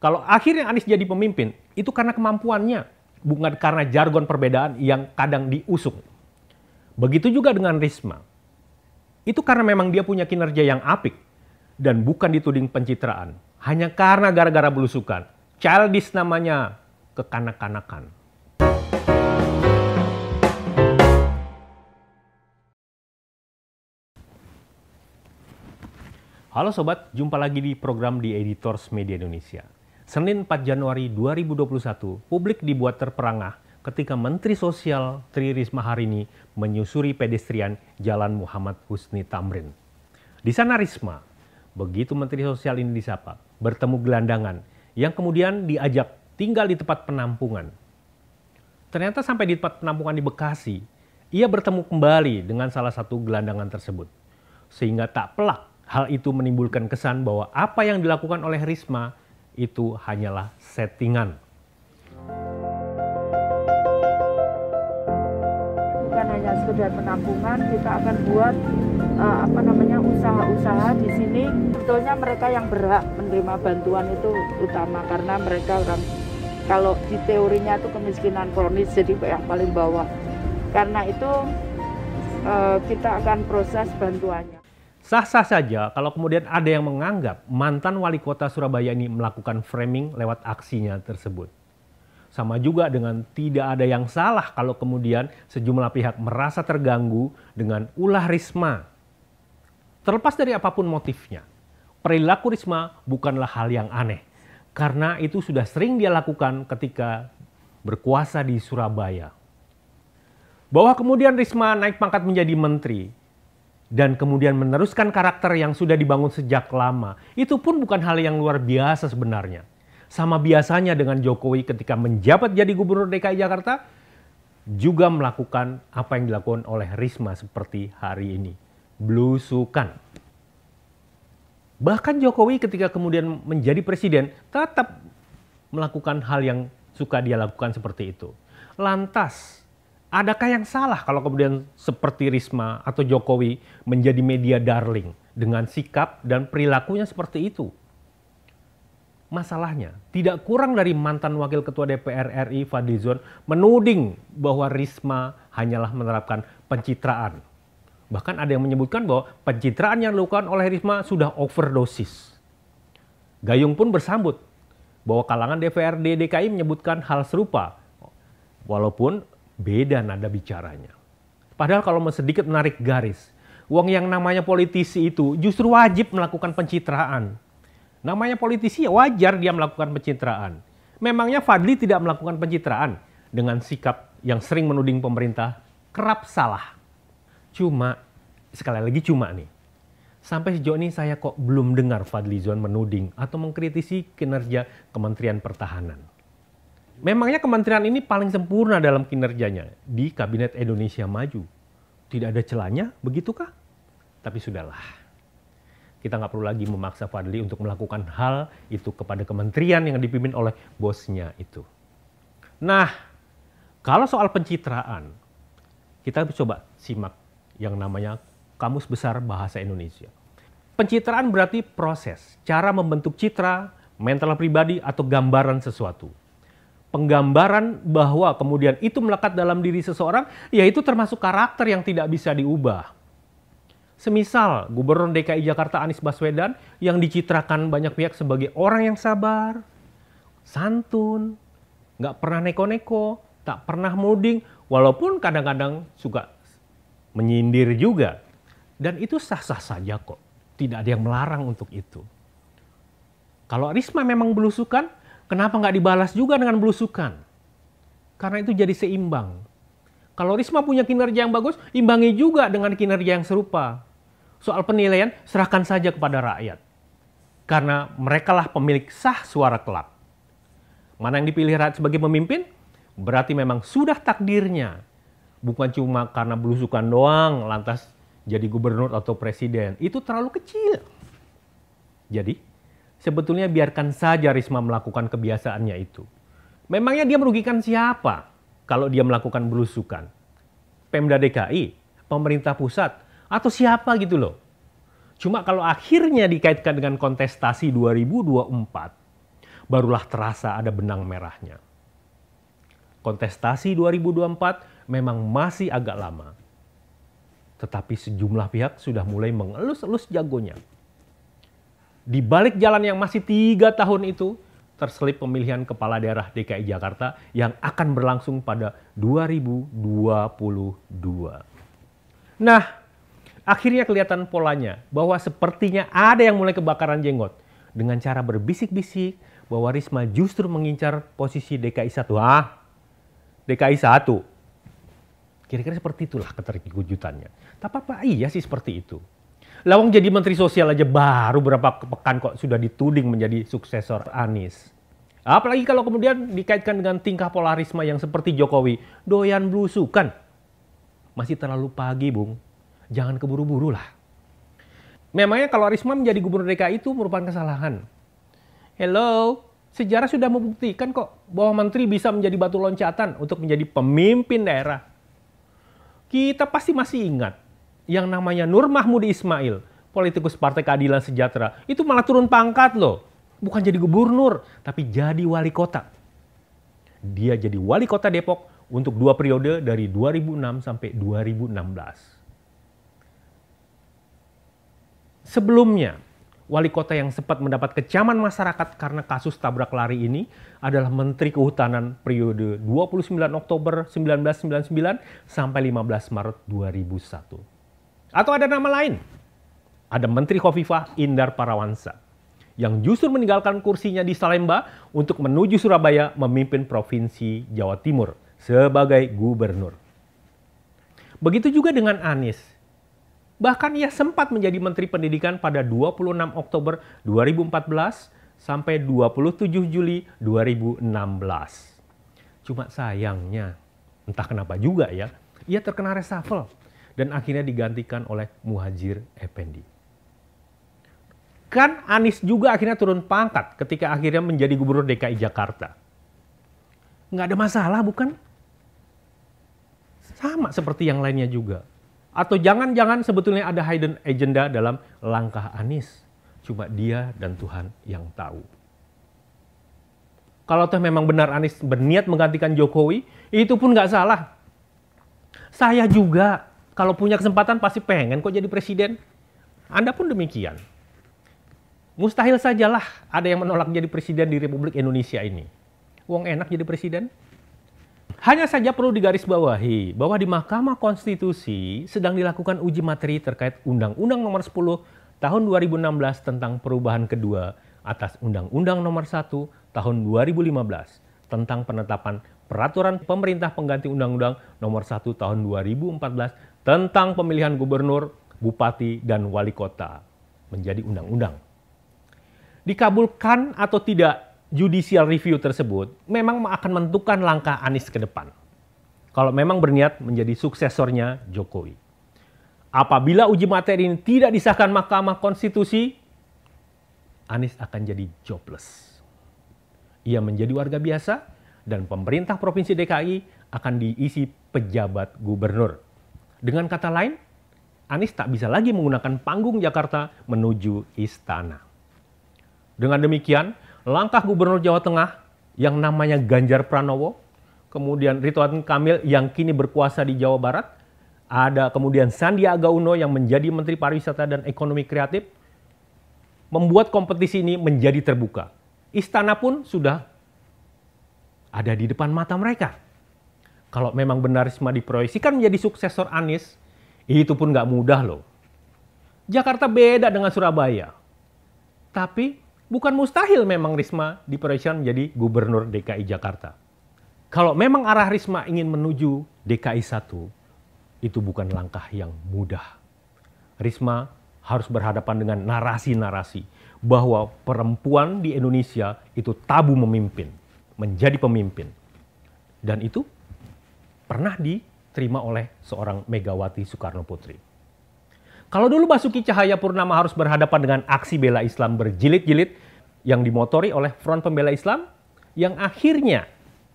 Kalau akhirnya Anies jadi pemimpin, itu karena kemampuannya, bukan karena jargon perbedaan yang kadang diusung. Begitu juga dengan Risma. Itu karena memang dia punya kinerja yang apik dan bukan dituding pencitraan. Hanya karena gara-gara belusukan. Childish namanya, kekanak-kanakan. Halo sobat, jumpa lagi di program di Editors Media Indonesia. Senin 4 Januari 2021, publik dibuat terperangah ketika Menteri Sosial Tri Risma hari ini menyusuri pedestrian Jalan Muhammad Husni Tamrin. Di sana Risma, begitu Menteri Sosial ini disapa, bertemu gelandangan yang kemudian diajak tinggal di tempat penampungan. Ternyata sampai di tempat penampungan di Bekasi, ia bertemu kembali dengan salah satu gelandangan tersebut. Sehingga tak pelak hal itu menimbulkan kesan bahwa apa yang dilakukan oleh Risma itu hanyalah settingan. Bukan hanya sekedar penampungan, kita akan buat uh, apa namanya usaha-usaha di sini. Sebetulnya mereka yang berhak menerima bantuan itu utama karena mereka orang kalau di teorinya itu kemiskinan kronis jadi yang paling bawah. Karena itu uh, kita akan proses bantuannya. Sah-sah saja kalau kemudian ada yang menganggap mantan wali kota Surabaya ini melakukan framing lewat aksinya tersebut. Sama juga dengan tidak ada yang salah kalau kemudian sejumlah pihak merasa terganggu dengan ulah Risma. Terlepas dari apapun motifnya, perilaku Risma bukanlah hal yang aneh. Karena itu sudah sering dia lakukan ketika berkuasa di Surabaya. Bahwa kemudian Risma naik pangkat menjadi menteri, dan kemudian meneruskan karakter yang sudah dibangun sejak lama, itu pun bukan hal yang luar biasa sebenarnya. Sama biasanya dengan Jokowi ketika menjabat jadi gubernur DKI Jakarta, juga melakukan apa yang dilakukan oleh Risma seperti hari ini, blusukan. Bahkan Jokowi ketika kemudian menjadi presiden tetap melakukan hal yang suka dia lakukan seperti itu. Lantas Adakah yang salah kalau kemudian seperti Risma atau Jokowi menjadi media darling dengan sikap dan perilakunya seperti itu? Masalahnya, tidak kurang dari mantan Wakil Ketua DPR RI Fadlizon menuding bahwa Risma hanyalah menerapkan pencitraan. Bahkan ada yang menyebutkan bahwa pencitraan yang dilakukan oleh Risma sudah overdosis. Gayung pun bersambut bahwa kalangan DPRD DKI menyebutkan hal serupa. Walaupun beda nada bicaranya. Padahal kalau mau sedikit menarik garis, uang yang namanya politisi itu justru wajib melakukan pencitraan. Namanya politisi ya wajar dia melakukan pencitraan. Memangnya Fadli tidak melakukan pencitraan dengan sikap yang sering menuding pemerintah kerap salah. Cuma, sekali lagi cuma nih, sampai sejauh ini saya kok belum dengar Fadli Zon menuding atau mengkritisi kinerja Kementerian Pertahanan. Memangnya kementerian ini paling sempurna dalam kinerjanya di Kabinet Indonesia Maju. Tidak ada celahnya, begitukah? Tapi sudahlah. Kita nggak perlu lagi memaksa Fadli untuk melakukan hal itu kepada kementerian yang dipimpin oleh bosnya itu. Nah, kalau soal pencitraan, kita coba simak yang namanya Kamus Besar Bahasa Indonesia. Pencitraan berarti proses, cara membentuk citra, mental pribadi, atau gambaran sesuatu penggambaran bahwa kemudian itu melekat dalam diri seseorang, yaitu termasuk karakter yang tidak bisa diubah. Semisal Gubernur DKI Jakarta Anies Baswedan yang dicitrakan banyak pihak sebagai orang yang sabar, santun, nggak pernah neko-neko, tak pernah muding, walaupun kadang-kadang suka menyindir juga. Dan itu sah-sah saja kok. Tidak ada yang melarang untuk itu. Kalau Risma memang belusukan, Kenapa nggak dibalas juga dengan belusukan? Karena itu jadi seimbang. Kalau Risma punya kinerja yang bagus, imbangi juga dengan kinerja yang serupa. Soal penilaian, serahkan saja kepada rakyat. Karena merekalah pemilik sah suara kelak. Mana yang dipilih rakyat sebagai pemimpin? Berarti memang sudah takdirnya. Bukan cuma karena belusukan doang, lantas jadi gubernur atau presiden. Itu terlalu kecil. Jadi, sebetulnya biarkan saja Risma melakukan kebiasaannya itu. Memangnya dia merugikan siapa kalau dia melakukan belusukan? Pemda DKI, pemerintah pusat, atau siapa gitu loh. Cuma kalau akhirnya dikaitkan dengan kontestasi 2024, barulah terasa ada benang merahnya. Kontestasi 2024 memang masih agak lama. Tetapi sejumlah pihak sudah mulai mengelus-elus jagonya di balik jalan yang masih tiga tahun itu, terselip pemilihan kepala daerah DKI Jakarta yang akan berlangsung pada 2022. Nah, akhirnya kelihatan polanya bahwa sepertinya ada yang mulai kebakaran jenggot dengan cara berbisik-bisik bahwa Risma justru mengincar posisi DKI 1. Ah, DKI 1. Kira-kira seperti itulah keterkejutannya. Tapi apa iya sih seperti itu? Lawang jadi Menteri Sosial aja baru berapa pekan kok sudah dituding menjadi suksesor Anies. Apalagi kalau kemudian dikaitkan dengan tingkah polarisme yang seperti Jokowi, doyan blusukan. Masih terlalu pagi, Bung. Jangan keburu-buru lah. Memangnya kalau Risma menjadi gubernur DKI itu merupakan kesalahan. Hello, sejarah sudah membuktikan kok bahwa menteri bisa menjadi batu loncatan untuk menjadi pemimpin daerah. Kita pasti masih ingat yang namanya Nur Mahmud Ismail, politikus Partai Keadilan Sejahtera, itu malah turun pangkat loh. Bukan jadi gubernur, tapi jadi wali kota. Dia jadi wali kota Depok untuk dua periode dari 2006 sampai 2016. Sebelumnya, wali kota yang sempat mendapat kecaman masyarakat karena kasus tabrak lari ini adalah Menteri Kehutanan periode 29 Oktober 1999 sampai 15 Maret 2001. Atau ada nama lain? Ada Menteri Kofifa Indar Parawansa yang justru meninggalkan kursinya di Salemba untuk menuju Surabaya memimpin Provinsi Jawa Timur sebagai gubernur. Begitu juga dengan Anies. Bahkan ia sempat menjadi Menteri Pendidikan pada 26 Oktober 2014 sampai 27 Juli 2016. Cuma sayangnya, entah kenapa juga ya, ia terkena reshuffle dan akhirnya digantikan oleh Muhajir Effendi. Kan Anies juga akhirnya turun pangkat ketika akhirnya menjadi gubernur DKI Jakarta. Nggak ada masalah bukan? Sama seperti yang lainnya juga. Atau jangan-jangan sebetulnya ada hidden agenda dalam langkah Anies. Cuma dia dan Tuhan yang tahu. Kalau teh memang benar Anies berniat menggantikan Jokowi, itu pun nggak salah. Saya juga kalau punya kesempatan pasti pengen kok jadi presiden. Anda pun demikian. Mustahil sajalah ada yang menolak jadi presiden di Republik Indonesia ini. Uang enak jadi presiden. Hanya saja perlu digarisbawahi bahwa di Mahkamah Konstitusi sedang dilakukan uji materi terkait Undang-Undang Nomor 10 Tahun 2016 tentang perubahan kedua atas Undang-Undang Nomor 1 Tahun 2015 tentang penetapan peraturan pemerintah pengganti Undang-Undang Nomor 1 Tahun 2014 tentang pemilihan gubernur, bupati, dan wali kota menjadi undang-undang. Dikabulkan atau tidak judicial review tersebut memang akan menentukan langkah Anies ke depan. Kalau memang berniat menjadi suksesornya Jokowi. Apabila uji materi ini tidak disahkan Mahkamah Konstitusi, Anies akan jadi jobless. Ia menjadi warga biasa dan pemerintah Provinsi DKI akan diisi pejabat gubernur dengan kata lain, Anies tak bisa lagi menggunakan panggung Jakarta menuju istana. Dengan demikian, langkah Gubernur Jawa Tengah yang namanya Ganjar Pranowo, kemudian Ridwan Kamil yang kini berkuasa di Jawa Barat, ada kemudian Sandiaga Uno yang menjadi Menteri Pariwisata dan Ekonomi Kreatif, membuat kompetisi ini menjadi terbuka. Istana pun sudah ada di depan mata mereka kalau memang benar Risma diproyeksikan menjadi suksesor Anies, itu pun nggak mudah loh. Jakarta beda dengan Surabaya. Tapi bukan mustahil memang Risma diproyeksikan menjadi gubernur DKI Jakarta. Kalau memang arah Risma ingin menuju DKI 1, itu bukan langkah yang mudah. Risma harus berhadapan dengan narasi-narasi bahwa perempuan di Indonesia itu tabu memimpin, menjadi pemimpin. Dan itu pernah diterima oleh seorang Megawati Soekarno Putri. Kalau dulu Basuki Cahaya Purnama harus berhadapan dengan aksi bela Islam berjilid-jilid yang dimotori oleh Front Pembela Islam yang akhirnya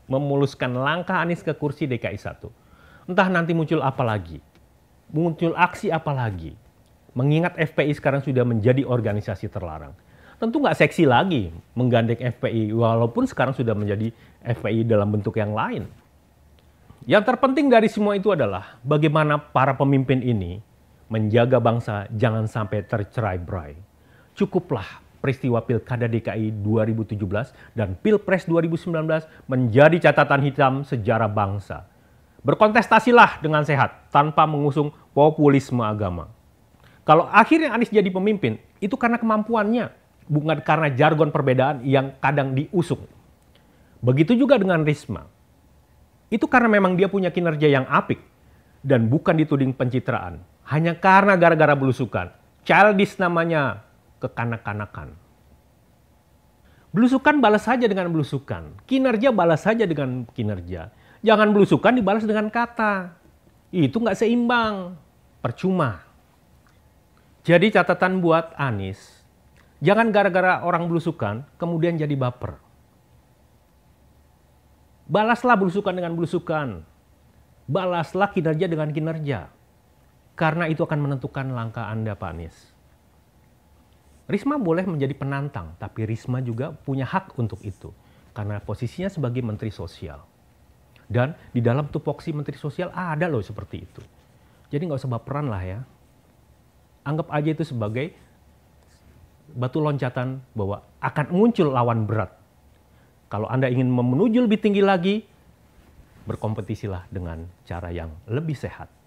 memuluskan langkah Anies ke kursi DKI 1. Entah nanti muncul apa lagi, muncul aksi apa lagi, mengingat FPI sekarang sudah menjadi organisasi terlarang tentu nggak seksi lagi menggandeng FPI walaupun sekarang sudah menjadi FPI dalam bentuk yang lain. Yang terpenting dari semua itu adalah bagaimana para pemimpin ini menjaga bangsa jangan sampai tercerai-berai. Cukuplah peristiwa Pilkada DKI 2017 dan Pilpres 2019 menjadi catatan hitam sejarah bangsa. Berkontestasilah dengan sehat tanpa mengusung populisme agama. Kalau akhirnya Anies jadi pemimpin, itu karena kemampuannya, bukan karena jargon perbedaan yang kadang diusung. Begitu juga dengan Risma itu karena memang dia punya kinerja yang apik dan bukan dituding pencitraan. Hanya karena gara-gara belusukan. Childish namanya kekanak-kanakan. Belusukan balas saja dengan belusukan. Kinerja balas saja dengan kinerja. Jangan belusukan dibalas dengan kata. Itu nggak seimbang. Percuma. Jadi catatan buat Anis jangan gara-gara orang belusukan kemudian jadi baper. Balaslah belusukan dengan belusukan. Balaslah kinerja dengan kinerja. Karena itu akan menentukan langkah Anda, Pak Anies. Risma boleh menjadi penantang, tapi Risma juga punya hak untuk itu. Karena posisinya sebagai Menteri Sosial. Dan di dalam tupoksi Menteri Sosial ada loh seperti itu. Jadi nggak usah baperan lah ya. Anggap aja itu sebagai batu loncatan bahwa akan muncul lawan berat kalau Anda ingin menuju lebih tinggi lagi, berkompetisilah dengan cara yang lebih sehat.